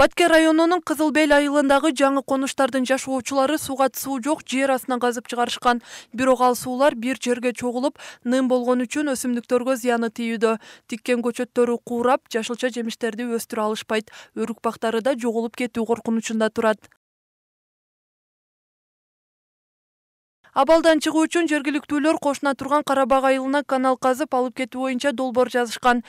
баткер районунун кызыл бел айылындагы жаңы конуштардын жашоочулары сууга суу жок жер астынан казып чыгарышкан бирок ал суулар бир жерге чогулуп ным болгон үчүн өсүмдүктөргө зыяны тийүүдө тиккен көчөттөрү куурап жашылча жемиштерди өстүрө алышпайт өрүк бактары да жоголуп кетүү коркунучунда турат абалдан чыгуу үчүн жергиликтүүлөр кошуна турган кара бак айылына канал казып алып кетүү боюнча долбоор жазышкан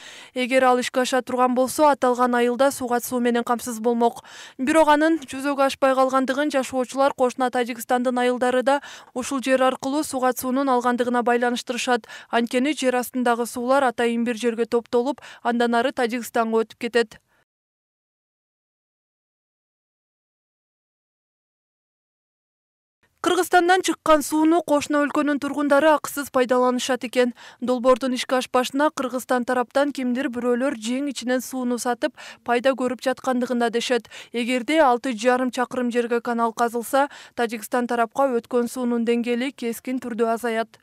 эгер ал ишке аша турган болсо аталган айылда сууга суу менен камсыз болмок бирок анын жүзөгө ашпай калгандыгын жашоочулар кошуна тажикстандын айылдары да ушул жер аркылуу сууга суунун алгандыгына байланыштырышат анткени жер астындагы суулар атайын бир жерге топтолуп андан ары тажикстанга өтүп кетет кыргызстандан чыккан сууну кошуна өлкөнүн тургундары акысыз пайдаланышат экен долбоордун ишке ашпашына кыргызстан тараптан кимдир бирөөлөр жең ичинен сууну сатып пайда көрүп жаткандыгында дешет эгерде алты жарым чакырым жерге канал казылса тажикстан тарапка өткөн суунун деңгээли кескин түрдө азаят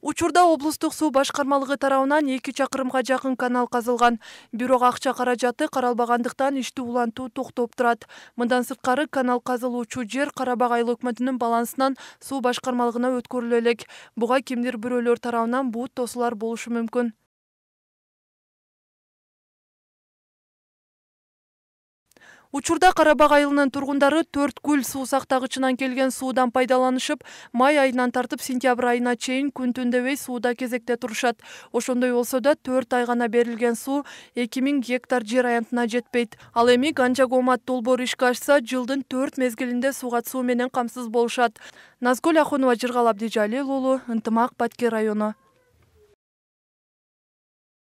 учурда облустук суу башкармалыгы тарабынан эки чакырымга жакын канал казылган бирок акча каражаты каралбагандыктан ишти улантуу токтоп турат мындан сырткары канал казылуучу жер кара бак өкмөтүнүн балансынан суу башкармалыгына өткөрүлө элек буга кимдир бирөөлөр тарабынан буут тосулар болушу мүмкүн учурда кара бак айылынын тургундары төрт күл суу сактагычынан келген суудан пайдаланышып май айынан тартып сентябрь айына чейин күн түн дебей сууда кезекте турушат ошондой болсо да төрт ай гана берилген суу эки миң гектар жер аянтына жетпейт ал эми ганжа гоомат долбоору ишке ашса жылдын төрт мезгилинде сууга суу менен камсыз болушат назгүл ахунова жыргал абдижалил уулу ынтымак баткер району